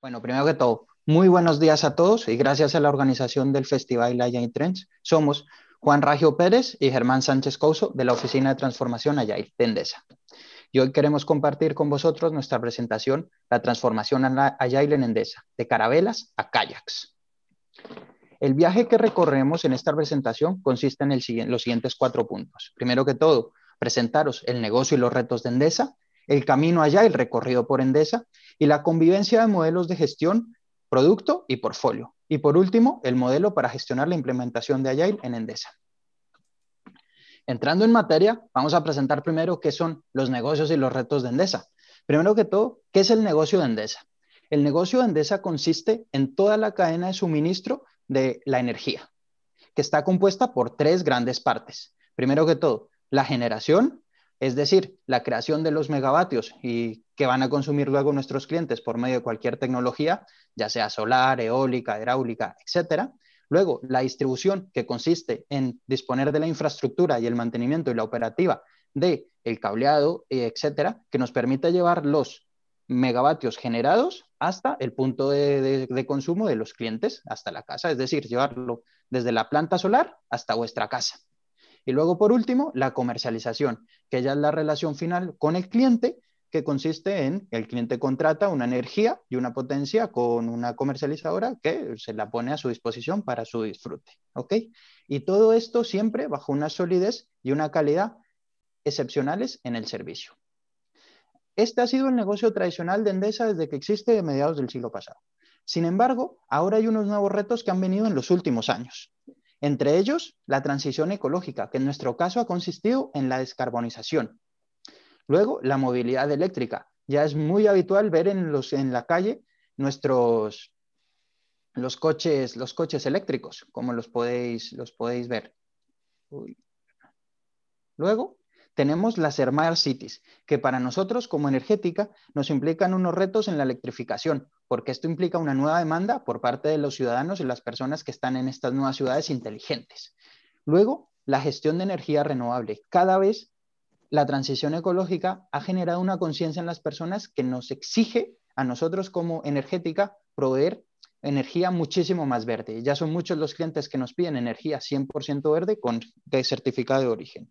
Bueno, primero que todo, muy buenos días a todos y gracias a la organización del Festival Agile Trends. Somos Juan Ragio Pérez y Germán Sánchez Couso de la Oficina de Transformación Agile de Endesa. Y hoy queremos compartir con vosotros nuestra presentación La transformación Agile en Endesa, de carabelas a kayaks. El viaje que recorremos en esta presentación consiste en los siguientes cuatro puntos. Primero que todo, presentaros el negocio y los retos de Endesa el camino allá, el recorrido por Endesa y la convivencia de modelos de gestión, producto y portfolio. Y por último, el modelo para gestionar la implementación de Agile en Endesa. Entrando en materia, vamos a presentar primero qué son los negocios y los retos de Endesa. Primero que todo, ¿qué es el negocio de Endesa? El negocio de Endesa consiste en toda la cadena de suministro de la energía, que está compuesta por tres grandes partes. Primero que todo, la generación, es decir, la creación de los megavatios y que van a consumir luego nuestros clientes por medio de cualquier tecnología, ya sea solar, eólica, hidráulica, etcétera. Luego, la distribución que consiste en disponer de la infraestructura y el mantenimiento y la operativa de el cableado, eh, etcétera, que nos permite llevar los megavatios generados hasta el punto de, consumo de los clientes, hasta la casa, es decir, llevarlo desde la planta solar hasta vuestra casa. Y luego, por último, la comercialización, que ya es la relación final con el cliente, que consiste en el cliente contrata una energía y una potencia con una comercializadora que se la pone a su disposición para su disfrute. ¿Ok? Y todo esto siempre bajo una solidez y una calidad excepcionales en el servicio. Este ha sido el negocio tradicional de Endesa desde que existe de mediados del siglo pasado. Sin embargo, ahora hay unos nuevos retos que han venido en los últimos años. Entre ellos, la transición ecológica, que en nuestro caso ha consistido en la descarbonización. Luego, la movilidad eléctrica. Ya es muy habitual ver en, los, en la calle nuestros los coches, los coches eléctricos, como los podéis, los podéis ver. Luego, tenemos las Smart Cities, que para nosotros como energética nos implican unos retos en la electrificación, porque esto implica una nueva demanda por parte de los ciudadanos y las personas que están en estas nuevas ciudades inteligentes. Luego, la gestión de energía renovable. Cada vez la transición ecológica ha generado una conciencia en las personas que nos exige a nosotros como energética proveer energía muchísimo más verde. Ya son muchos los clientes que nos piden energía 100% verde con de certificado de origen.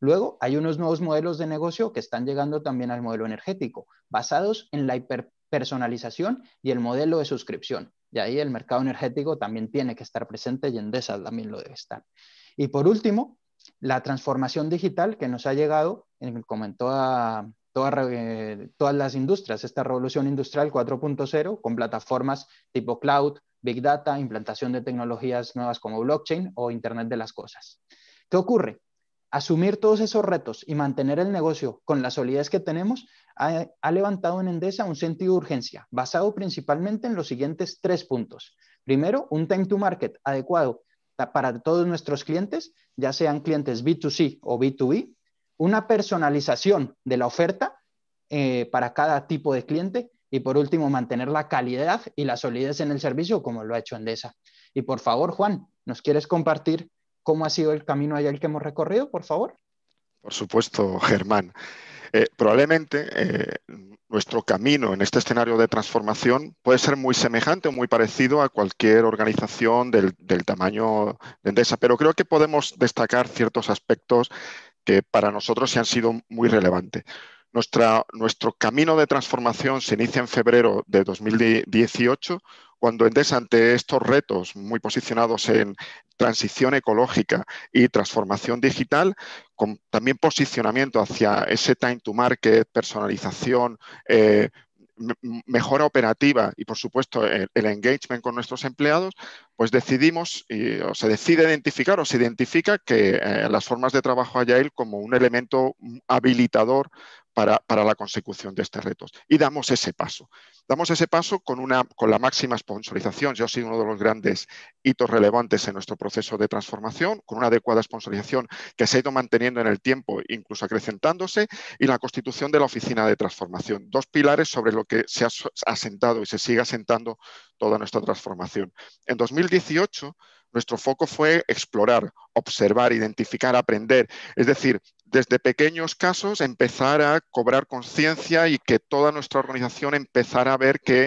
Luego, hay unos nuevos modelos de negocio que están llegando también al modelo energético, basados en la hiperpersonalización y el modelo de suscripción. Y ahí el mercado energético también tiene que estar presente y Endesa también lo debe estar. Y por último, la transformación digital que nos ha llegado, como en toda, todas las industrias, esta revolución industrial 4.0 con plataformas tipo cloud, big data, implantación de tecnologías nuevas como blockchain o Internet de las Cosas. ¿Qué ocurre? asumir todos esos retos y mantener el negocio con la solidez que tenemos, ha, levantado en Endesa un sentido de urgencia, basado principalmente en los siguientes tres puntos. Primero, un time to market adecuado para todos nuestros clientes, ya sean clientes B2C o B2B, una personalización de la oferta eh, para cada tipo de cliente y por último, mantener la calidad y la solidez en el servicio como lo ha hecho Endesa. Y por favor, Juan, ¿nos quieres compartir cómo ha sido el camino allá el que hemos recorrido, por favor. Por supuesto, Germán. Eh, probablemente eh, nuestro camino en este escenario de transformación puede ser muy semejante o muy parecido a cualquier organización del, del tamaño de Endesa, pero creo que podemos destacar ciertos aspectos que para nosotros se han sido muy relevantes nuestro camino de transformación se inicia en febrero de 2018, cuando Endesa, ante estos retos muy posicionados en transición ecológica y transformación digital, con también posicionamiento hacia ese time to market, personalización, eh, mejora operativa y, por supuesto, el, engagement con nuestros empleados, pues decidimos o se decide identificar o se identifica que eh, las formas de trabajo Agile como un elemento mm, habilitador para, la consecución de este retos. Y damos ese paso. Damos ese paso con, una, con la máxima sponsorización. Yo he sido uno de los grandes hitos relevantes en nuestro proceso de transformación, con una adecuada sponsorización que se ha ido manteniendo en el tiempo, incluso acrecentándose, y la constitución de la oficina de transformación. Dos pilares sobre lo que se ha asentado y se sigue asentando toda nuestra transformación. En 2018 nuestro foco fue explorar, observar, identificar, aprender. Es decir, desde pequeños casos empezar a cobrar conciencia y que toda nuestra organización empezara a ver que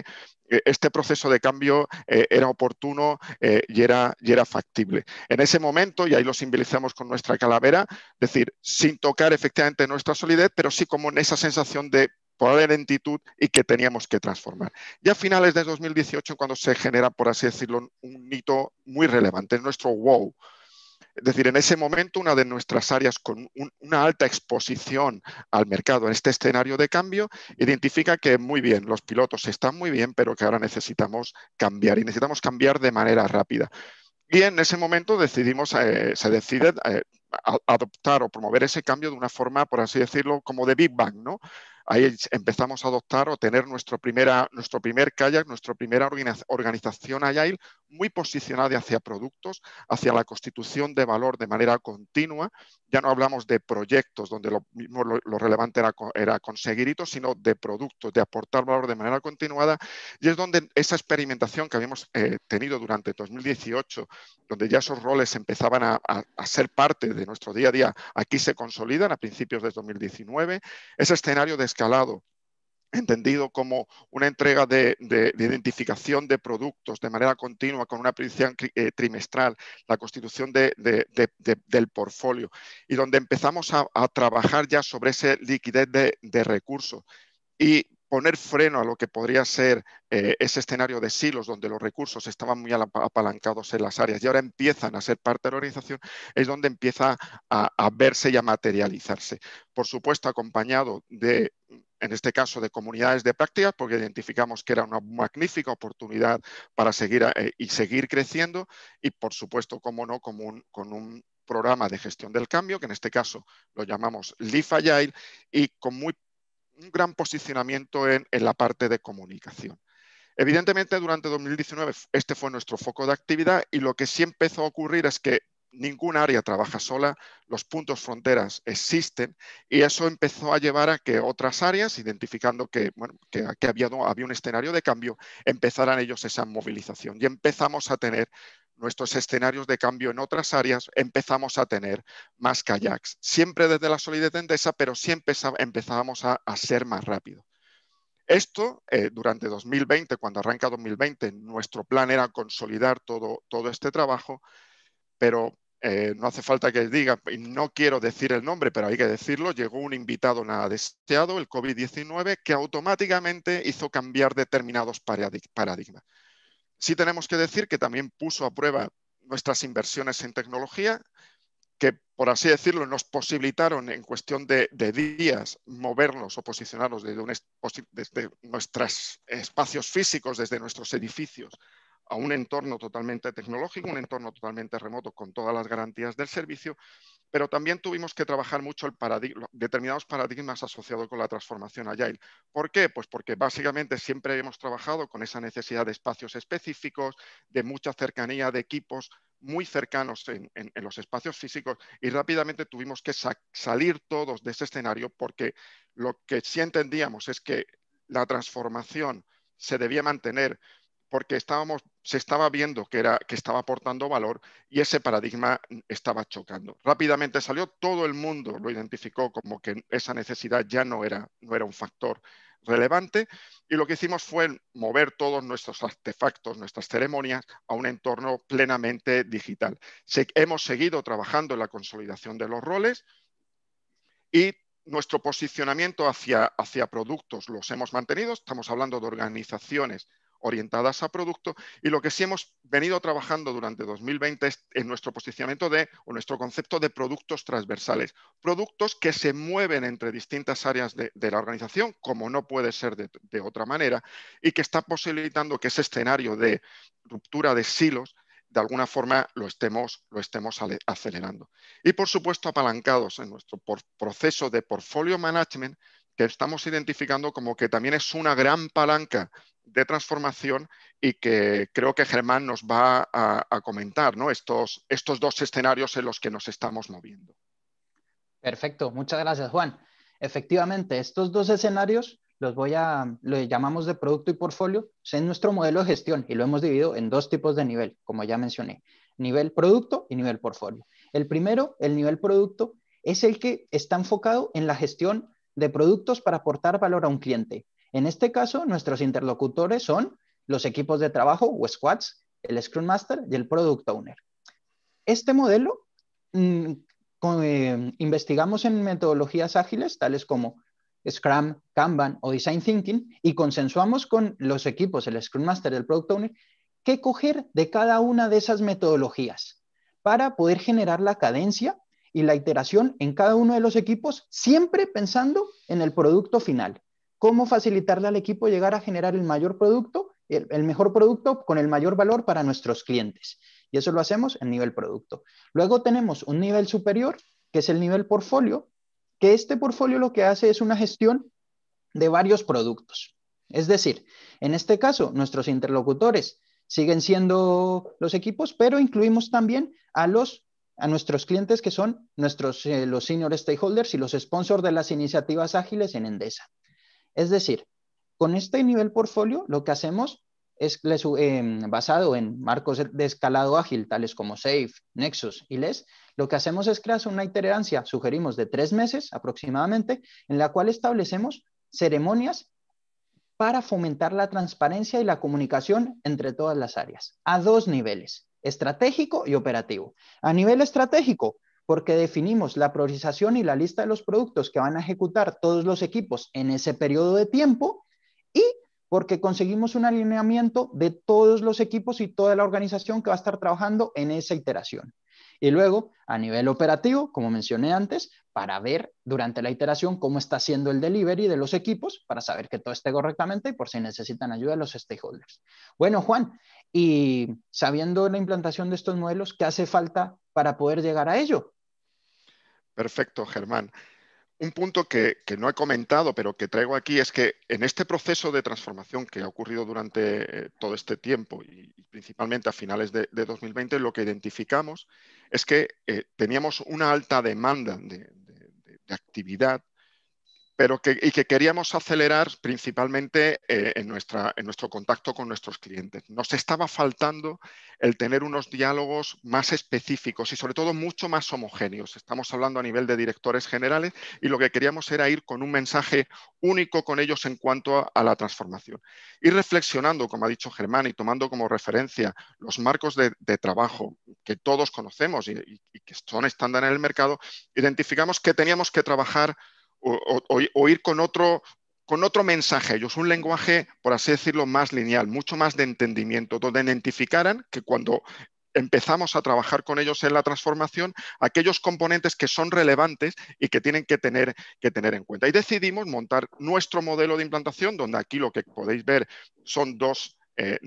eh, este proceso de cambio eh, era oportuno eh, y, era, factible. En ese momento, y ahí lo simbolizamos con nuestra calavera, es decir, sin tocar efectivamente nuestra solidez, pero sí como en esa sensación de poder lentitud y que teníamos que transformar. Ya a finales de 2018, cuando se genera, por así decirlo, un hito muy relevante, es nuestro wow, es decir, en ese momento una de nuestras áreas con una alta exposición al mercado en este escenario de cambio identifica que muy bien, los pilotos están muy bien, pero que ahora necesitamos cambiar y necesitamos cambiar de manera rápida. Y en ese momento decidimos, eh, se decide eh, adoptar o promover ese cambio de una forma, por así decirlo, como de Big Bang, ¿no? Ahí empezamos a adoptar o tener nuestro, primera, nuestro primer kayak, nuestra primera organización Agile muy posicionada hacia productos, hacia la constitución de valor de manera continua. Ya no hablamos de proyectos donde lo mismo lo, relevante era, era conseguir hitos, sino de productos, de aportar valor de manera continuada. Y es donde esa experimentación que habíamos eh, tenido durante 2018, donde ya esos roles empezaban a, ser parte de nuestro día a día, aquí se consolidan a principios de 2019. Ese escenario de escalado, entendido como una entrega de, identificación de productos de manera continua con una predicción eh, trimestral, la constitución del portfolio, y donde empezamos a, a, trabajar ya sobre esa liquidez de recursos. Y poner freno a lo que podría ser eh, ese escenario de silos donde los recursos estaban muy apalancados en las áreas y ahora empiezan a ser parte de la organización, es donde empieza a, verse y a materializarse. Por supuesto, acompañado de en este caso de comunidades de prácticas, porque identificamos que era una magnífica oportunidad para seguir eh, y seguir creciendo y, por supuesto, como no, con un programa de gestión del cambio, que en este caso lo llamamos Agile y con muy un gran posicionamiento en, la parte de comunicación. Evidentemente, durante 2019 este fue nuestro foco de actividad y lo que sí empezó a ocurrir es que ninguna área trabaja sola, los puntos fronteras existen y eso empezó a llevar a que otras áreas, identificando que, bueno, que, que había, había, un escenario de cambio, empezaran ellos esa movilización y empezamos a tener nuestros escenarios de cambio en otras áreas, empezamos a tener más kayaks. Siempre desde la solidez endesa, pero siempre empezábamos a, ser más rápido. Esto, eh, durante 2020, cuando arranca 2020, nuestro plan era consolidar todo, todo este trabajo, pero eh, no hace falta que diga, y no quiero decir el nombre, pero hay que decirlo, llegó un invitado nada deseado, el COVID-19, que automáticamente hizo cambiar determinados paradigmas. Sí tenemos que decir que también puso a prueba nuestras inversiones en tecnología, que por así decirlo nos posibilitaron en cuestión de, días movernos o posicionarnos desde nuestros espacios físicos, desde nuestros edificios, a un entorno totalmente tecnológico, un entorno totalmente remoto con todas las garantías del servicio pero también tuvimos que trabajar mucho el determinados paradigmas asociados con la transformación agile. ¿Por qué? Pues porque básicamente siempre hemos trabajado con esa necesidad de espacios específicos, de mucha cercanía de equipos muy cercanos en, los espacios físicos y rápidamente tuvimos que salir todos de ese escenario porque lo que sí entendíamos es que la transformación se debía mantener porque estábamos, se estaba viendo que, era, que estaba aportando valor y ese paradigma estaba chocando. Rápidamente salió, todo el mundo lo identificó como que esa necesidad ya no era, no era un factor relevante y lo que hicimos fue mover todos nuestros artefactos, nuestras ceremonias a un entorno plenamente digital. hemos seguido trabajando en la consolidación de los roles y nuestro posicionamiento hacia, hacia productos los hemos mantenido. Estamos hablando de organizaciones orientadas a producto. Y lo que sí hemos venido trabajando durante 2020 es en nuestro posicionamiento de, o nuestro concepto de productos transversales, productos que se mueven entre distintas áreas de, la organización, como no puede ser de, otra manera, y que está posibilitando que ese escenario de ruptura de silos de alguna forma lo estemos, lo estemos acelerando. Y por supuesto, apalancados en nuestro proceso de portfolio management, que estamos identificando como que también es una gran palanca de transformación y que creo que Germán nos va a, comentar ¿no? estos, estos dos escenarios en los que nos estamos moviendo. Perfecto, muchas gracias Juan. Efectivamente, estos dos escenarios los voy a, lo llamamos de producto y portfolio, en nuestro modelo de gestión y lo hemos dividido en dos tipos de nivel, como ya mencioné, nivel producto y nivel portfolio. El primero, el nivel producto, es el que está enfocado en la gestión de productos para aportar valor a un cliente. En este caso, nuestros interlocutores son los equipos de trabajo o squads, el Scrum Master y el Product Owner. Este modelo mm, eh, investigamos en metodologías ágiles tales como Scrum, Kanban o Design Thinking y consensuamos con los equipos, el Scrum Master y el Product Owner, qué coger de cada una de esas metodologías para poder generar la cadencia y la iteración en cada uno de los equipos, siempre pensando en el producto final. Cómo facilitarle al equipo llegar a generar el mayor producto, el, mejor producto con el mayor valor para nuestros clientes. Y eso lo hacemos en nivel producto. Luego tenemos un nivel superior, que es el nivel portfolio, que este portfolio lo que hace es una gestión de varios productos. Es decir, en este caso, nuestros interlocutores siguen siendo los equipos, pero incluimos también a los a nuestros clientes que son nuestros, eh, los senior stakeholders y los sponsors de las iniciativas ágiles en Endesa. Es decir, con este nivel portfolio lo que hacemos es eh, basado en marcos de escalado ágil, tales como SAFE, Nexus y LES, lo que hacemos es crear una iterancia, sugerimos de tres meses aproximadamente, en la cual establecemos ceremonias para fomentar la transparencia y la comunicación entre todas las áreas, a dos niveles estratégico y operativo. A nivel estratégico, porque definimos la priorización y la lista de los productos que van a ejecutar todos los equipos en ese periodo de tiempo y porque conseguimos un alineamiento de todos los equipos y toda la organización que va a estar trabajando en esa iteración. Y luego, a nivel operativo, como mencioné antes, para ver durante la iteración cómo está siendo el delivery de los equipos para saber que todo esté correctamente y por si necesitan ayuda de los stakeholders. Bueno, Juan, y sabiendo la implantación de estos modelos, ¿qué hace falta para poder llegar a ello? Perfecto, Germán. Un punto que, no he comentado, pero que traigo aquí, es que en este proceso de transformación que ha ocurrido durante eh, todo este tiempo y, principalmente a finales de, 2020, lo que identificamos es que eh, teníamos una alta demanda de, actividad, pero que, y que queríamos acelerar principalmente eh, en, nuestra, en nuestro contacto con nuestros clientes. Nos estaba faltando el tener unos diálogos más específicos y sobre todo mucho más homogéneos. Estamos hablando a nivel de directores generales y lo que queríamos era ir con un mensaje único con ellos en cuanto a, la transformación. Ir reflexionando, como ha dicho Germán, y tomando como referencia los marcos de trabajo, que todos conocemos y, que son estándar en el mercado, identificamos que teníamos que trabajar o, ir con otro, con otro mensaje ellos, un lenguaje, por así decirlo, más lineal, mucho más de entendimiento, donde identificaran que cuando empezamos a trabajar con ellos en la transformación aquellos componentes que son relevantes y que tienen que tener, que tener en cuenta. Y decidimos montar nuestro modelo de implantación, donde aquí lo que podéis ver son dos eh,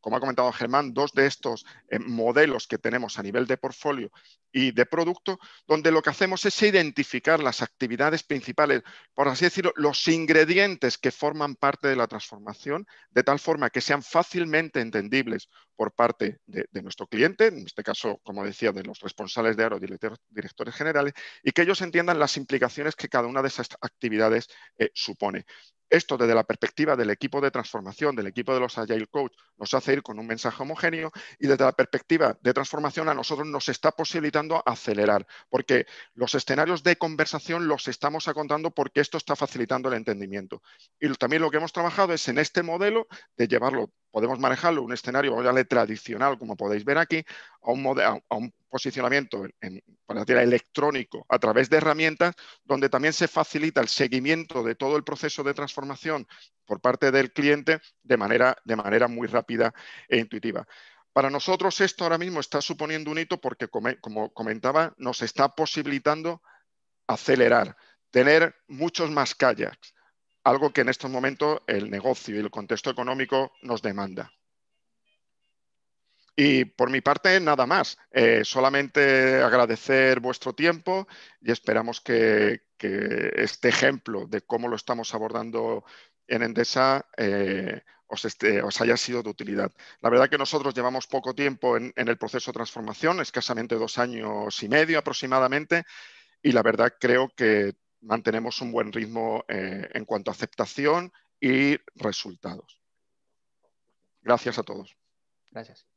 como ha comentado Germán, dos de estos eh, modelos que tenemos a nivel de portfolio y de producto, donde lo que hacemos es identificar las actividades principales, por así decirlo, los ingredientes que forman parte de la transformación, de tal forma que sean fácilmente entendibles por parte de, nuestro cliente, en este caso, como decía, de los responsables de Aero, directores generales, y que ellos entiendan las implicaciones que cada una de esas actividades eh, supone. Esto desde la perspectiva del equipo de transformación, del equipo de los Agile Coach, nos hace ir con un mensaje homogéneo y desde la perspectiva de transformación a nosotros nos está posibilitando acelerar, porque los escenarios de conversación los estamos acontando porque esto está facilitando el entendimiento. Y también lo que hemos trabajado es en este modelo de llevarlo, podemos manejarlo, un escenario tradicional, como podéis ver aquí, a un, a un posicionamiento en, electrónico a través de herramientas, donde también se facilita el seguimiento de todo el proceso de transformación por parte del cliente de manera, de manera muy rápida e intuitiva. Para nosotros esto ahora mismo está suponiendo un hito porque, como comentaba, nos está posibilitando acelerar, tener muchos más kayaks, algo que en estos momentos el negocio y el contexto económico nos demanda. Y por mi parte, nada más. Eh, solamente agradecer vuestro tiempo y esperamos que, este ejemplo de cómo lo estamos abordando en Endesa eh, os, haya sido de utilidad. La verdad que nosotros llevamos poco tiempo en, el proceso de transformación, escasamente dos años y medio aproximadamente, y la verdad creo que mantenemos un buen ritmo eh, en cuanto a aceptación y resultados. Gracias a todos. Gracias.